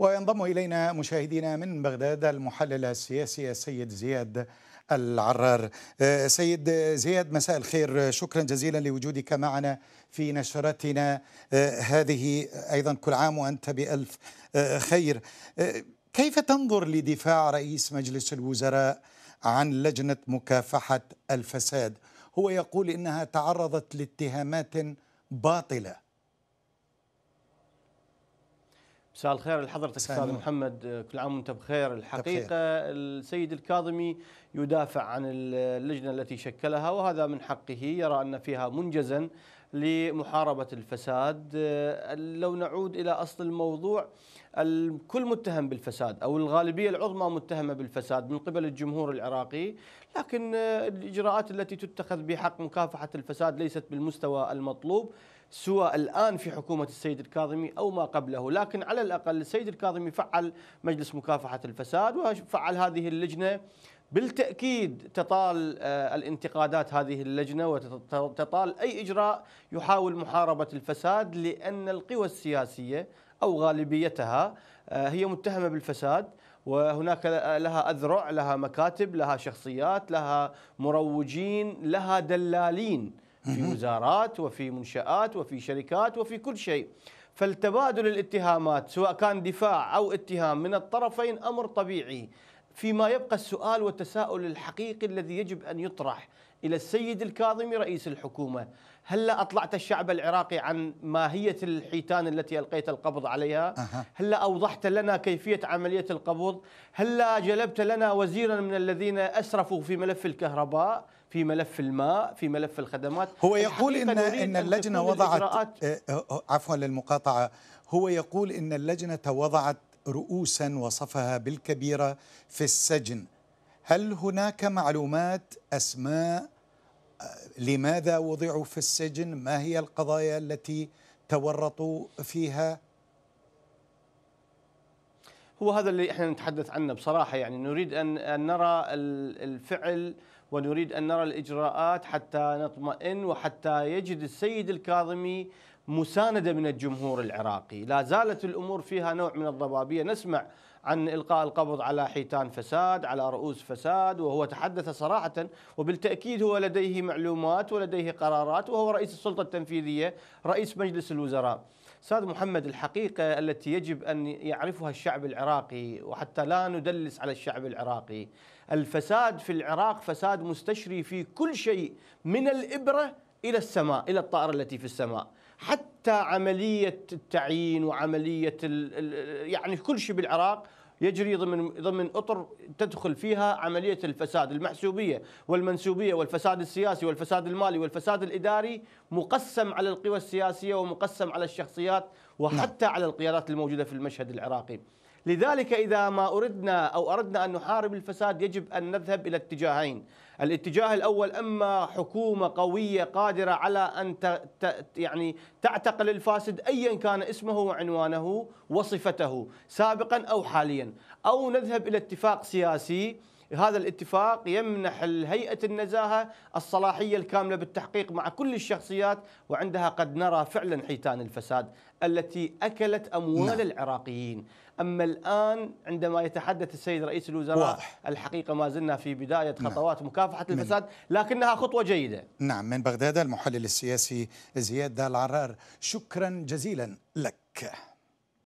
وينضم إلينا مشاهدينا من بغداد المحلل السياسي السيد زياد العرار آه، سيد زياد مساء الخير شكرا جزيلا لوجودك معنا في نشرتنا آه، هذه أيضا كل عام وأنت بألف آه، خير كيف تنظر لدفاع رئيس مجلس الوزراء عن لجنة مكافحة الفساد هو يقول إنها تعرضت لاتهامات باطلة مساء الخير لحضرتك استاذ محمد كل عام وانت بخير الحقيقه بخير. السيد الكاظمي يدافع عن اللجنه التي شكلها وهذا من حقه يرى ان فيها منجزا لمحاربة الفساد آه، لو نعود إلى أصل الموضوع الكل متهم بالفساد أو الغالبية العظمى متهمة بالفساد من قبل الجمهور العراقي لكن آه، الإجراءات التي تتخذ بحق مكافحة الفساد ليست بالمستوى المطلوب سواء الآن في حكومة السيد الكاظمي أو ما قبله لكن على الأقل السيد الكاظمي فعل مجلس مكافحة الفساد وفعل هذه اللجنة بالتأكيد تطال آه، الانتقادات هذه اللجنة وتطال أي إجراء يحاول محاربة الفساد لأن القوى السياسية أو غالبيتها آه، هي متهمة بالفساد وهناك لها أذرع لها مكاتب لها شخصيات لها مروجين لها دلالين في وزارات وفي منشآت وفي شركات وفي كل شيء فالتبادل الاتهامات سواء كان دفاع أو اتهام من الطرفين أمر طبيعي فيما يبقى السؤال والتساؤل الحقيقي الذي يجب أن يطرح إلى السيد الكاظمي رئيس الحكومة هل أطلعت الشعب العراقي عن ماهية الحيتان التي ألقيت القبض عليها هل أوضحت لنا كيفية عملية القبض هل جلبت لنا وزيرا من الذين أسرفوا في ملف الكهرباء في ملف الماء في ملف الخدمات هو يقول إن, إن اللجنة وضعت آه، آه، عفوا للمقاطعة هو يقول إن اللجنة وضعت رؤوسا وصفها بالكبيرة في السجن هل هناك معلومات أسماء آه، لماذا وضعوا في السجن ما هي القضايا التي تورطوا فيها هو هذا اللي احنا نتحدث عنه بصراحه يعني نريد ان نرى الفعل ونريد ان نرى الاجراءات حتى نطمئن وحتى يجد السيد الكاظمي مساندة من الجمهور العراقي لا زالت الأمور فيها نوع من الضبابية نسمع عن إلقاء القبض على حيتان فساد على رؤوس فساد وهو تحدث صراحة وبالتأكيد هو لديه معلومات ولديه قرارات وهو رئيس السلطة التنفيذية رئيس مجلس الوزراء أستاذ محمد الحقيقة التي يجب أن يعرفها الشعب العراقي وحتى لا ندلس على الشعب العراقي الفساد في العراق فساد مستشري في كل شيء من الإبرة إلى السماء إلى الطائرة التي في السماء حتى عملية التعيين وعملية يعني كل شيء بالعراق يجري ضمن ضمن اطر تدخل فيها عمليه الفساد المحسوبيه والمنسوبيه والفساد السياسي والفساد المالي والفساد الاداري مقسم على القوى السياسيه ومقسم على الشخصيات نعم. وحتى على القيادات الموجوده في المشهد العراقي. لذلك إذا ما أردنا أو أردنا أن نحارب الفساد يجب أن نذهب إلى اتجاهين الاتجاه الأول أما حكومة قوية قادرة على أن يعني تعتقل الفاسد أيا كان اسمه وعنوانه وصفته سابقا أو حاليا أو نذهب إلى اتفاق سياسي هذا الاتفاق يمنح الهيئة النزاهة الصلاحية الكاملة بالتحقيق مع كل الشخصيات وعندها قد نرى فعلا حيتان الفساد التي أكلت أموال نعم. العراقيين أما الآن عندما يتحدث السيد رئيس الوزراء واضح. الحقيقة ما زلنا في بداية نعم. خطوات نعم. مكافحة الفساد لكنها خطوة جيدة نعم من بغداد المحلل السياسي زياد دال عرار شكرا جزيلا لك